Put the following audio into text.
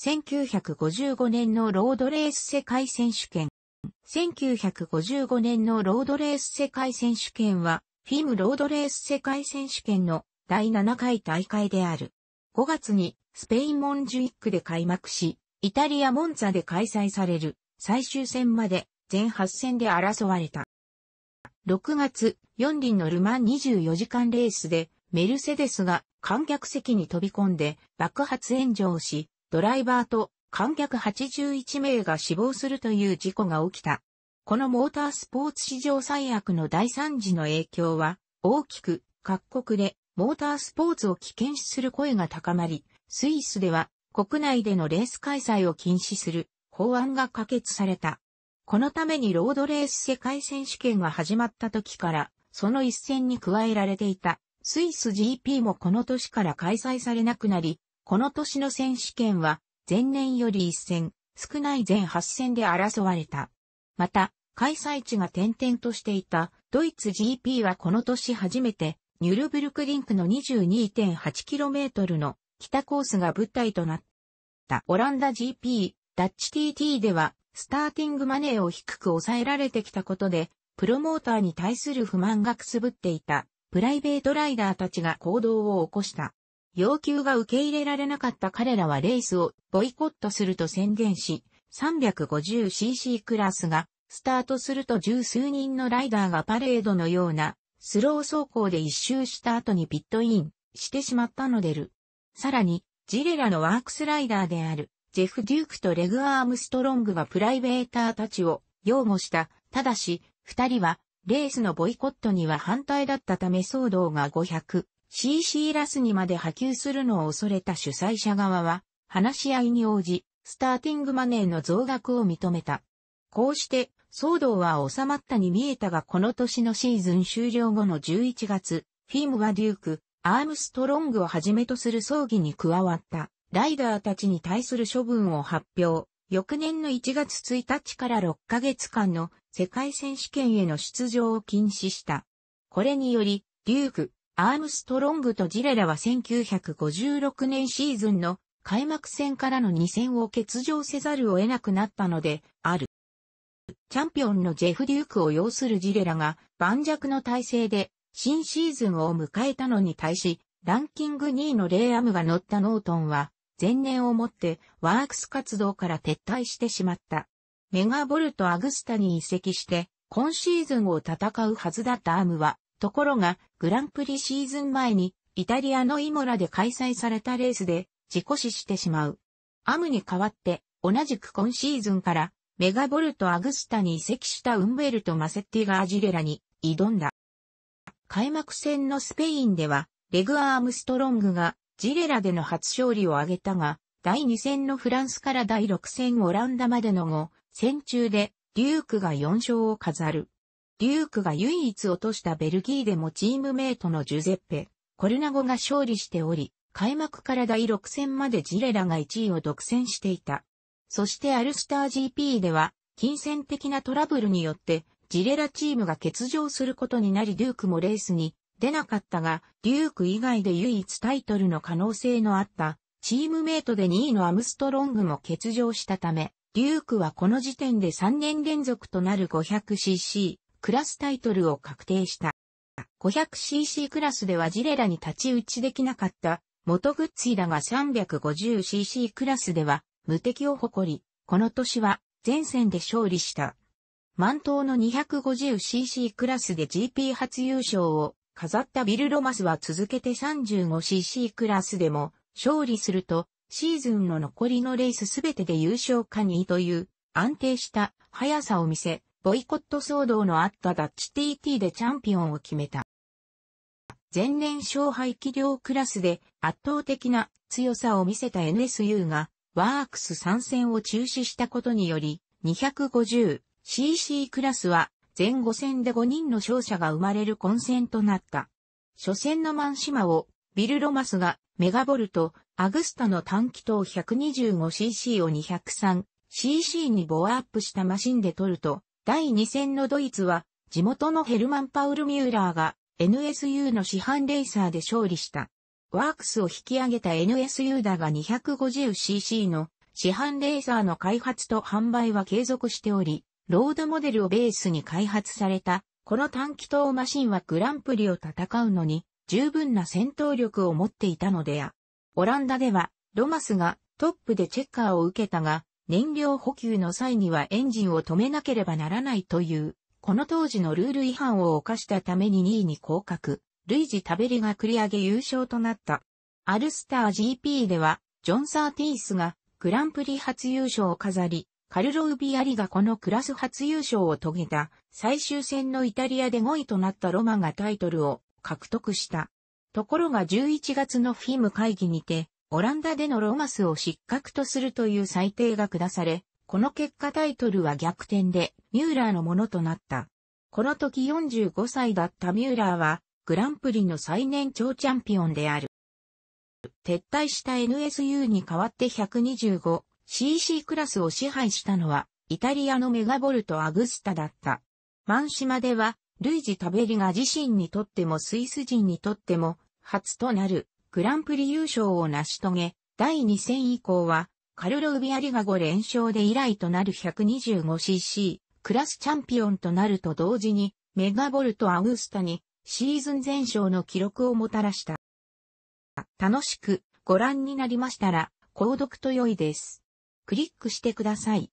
1955年のロードレース世界選手権。1955年のロードレース世界選手権は、フィムロードレース世界選手権の第7回大会である。5月にスペインモンジュイックで開幕し、イタリアモンザで開催される最終戦まで全8戦で争われた。6月、4輪のルマン24時間レースでメルセデスが観客席に飛び込んで爆発炎上し、ドライバーと観客81名が死亡するという事故が起きた。このモータースポーツ史上最悪の大惨事の影響は大きく各国でモータースポーツを危険視する声が高まり、スイスでは国内でのレース開催を禁止する法案が可決された。このためにロードレース世界選手権が始まった時からその一戦に加えられていたスイス GP もこの年から開催されなくなり、この年の選手権は、前年より1戦、少ない全8戦で争われた。また、開催地が転々としていたドイツ GP はこの年初めて、ニュルブルクリンクの 22.8km の北コースが舞台となった。オランダ GP、ダッチ TT では、スターティングマネーを低く抑えられてきたことで、プロモーターに対する不満がくすぶっていた、プライベートライダーたちが行動を起こした。要求が受け入れられなかった彼らはレースをボイコットすると宣言し、350cc クラスがスタートすると十数人のライダーがパレードのようなスロー走行で一周した後にピットインしてしまったのでる。さらに、ジレラのワークスライダーであるジェフ・デュークとレグ・アームストロングがプライベーターたちを擁護した。ただし、二人はレースのボイコットには反対だったため騒動が500 CC ラスにまで波及するのを恐れた主催者側は、話し合いに応じ、スターティングマネーの増額を認めた。こうして、騒動は収まったに見えたがこの年のシーズン終了後の11月、フィムはデューク、アームストロングをはじめとする葬儀に加わったライダーたちに対する処分を発表。翌年の1月1日から6ヶ月間の世界選手権への出場を禁止した。これにより、デューク、アームストロングとジレラは1956年シーズンの開幕戦からの2戦を欠場せざるを得なくなったのである。チャンピオンのジェフ・デュークを擁するジレラが盤石の体制で新シーズンを迎えたのに対し、ランキング2位のレイアムが乗ったノートンは、前年をもってワークス活動から撤退してしまった。メガボルト・アグスタに移籍して、今シーズンを戦うはずだったアームは、ところが、グランプリシーズン前に、イタリアのイモラで開催されたレースで、事故死してしまう。アムに代わって、同じく今シーズンから、メガボルト・アグスタに移籍したウンベルト・マセッティがアジレラに挑んだ。開幕戦のスペインでは、レグ・アームストロングがジレラでの初勝利を挙げたが、第2戦のフランスから第6戦オランダまでの後、戦中でデュークが4勝を飾る。リュークが唯一落としたベルギーでもチームメイトのジュゼッペ、コルナゴが勝利しており、開幕から第6戦までジレラが1位を独占していた。そしてアルスター GP では、金銭的なトラブルによって、ジレラチームが欠場することになりデュークもレースに出なかったが、デューク以外で唯一タイトルの可能性のあった、チームメイトで2位のアムストロングも欠場したため、デュークはこの時点で3年連続となる 500cc クラスタイトルを確定した。500cc クラスではジレラに立ち打ちできなかった元グッツィだが 350cc クラスでは無敵を誇り、この年は前線で勝利した。満島の 250cc クラスで GP 初優勝を飾ったビル・ロマスは続けて 35cc クラスでも勝利するとシーズンの残りのレースすべてで優勝かにという安定した速さを見せボイコット騒動のあったダッチ t t でチャンピオンを決めた。前年勝敗気量クラスで圧倒的な強さを見せた NSU がワークス参戦を中止したことにより 250cc クラスは前後戦で5人の勝者が生まれる混戦となった。初戦のマンシマをビル・ロマスがメガボルト、アグスタの短気筒 125cc を 203cc にボアアップしたマシンで取ると第2戦のドイツは、地元のヘルマン・パウル・ミューラーが NSU の市販レーサーで勝利した。ワークスを引き上げた NSU だが 250cc の市販レーサーの開発と販売は継続しており、ロードモデルをベースに開発された、この短気筒マシンはグランプリを戦うのに十分な戦闘力を持っていたのであ。オランダでは、ロマスがトップでチェッカーを受けたが、燃料補給の際にはエンジンを止めなければならないという、この当時のルール違反を犯したために2位に降格、類似タベリが繰り上げ優勝となった。アルスター GP では、ジョン・サーティースがグランプリ初優勝を飾り、カルロ・ウビアリがこのクラス初優勝を遂げた最終戦のイタリアで5位となったロマがタイトルを獲得した。ところが11月のフィム会議にて、オランダでのロマスを失格とするという裁定が下され、この結果タイトルは逆転でミューラーのものとなった。この時45歳だったミューラーは、グランプリの最年長チャンピオンである。撤退した NSU に代わって 125cc クラスを支配したのは、イタリアのメガボルト・アグスタだった。マンシマでは、ルイジ・タベリが自身にとってもスイス人にとっても、初となるグランプリ優勝を成し遂げ、第2戦以降は、カルロ・ウビアリガ5連勝で以来となる 125cc クラスチャンピオンとなると同時に、メガボルト・アウスタにシーズン全勝の記録をもたらした。楽しくご覧になりましたら、購読と良いです。クリックしてください。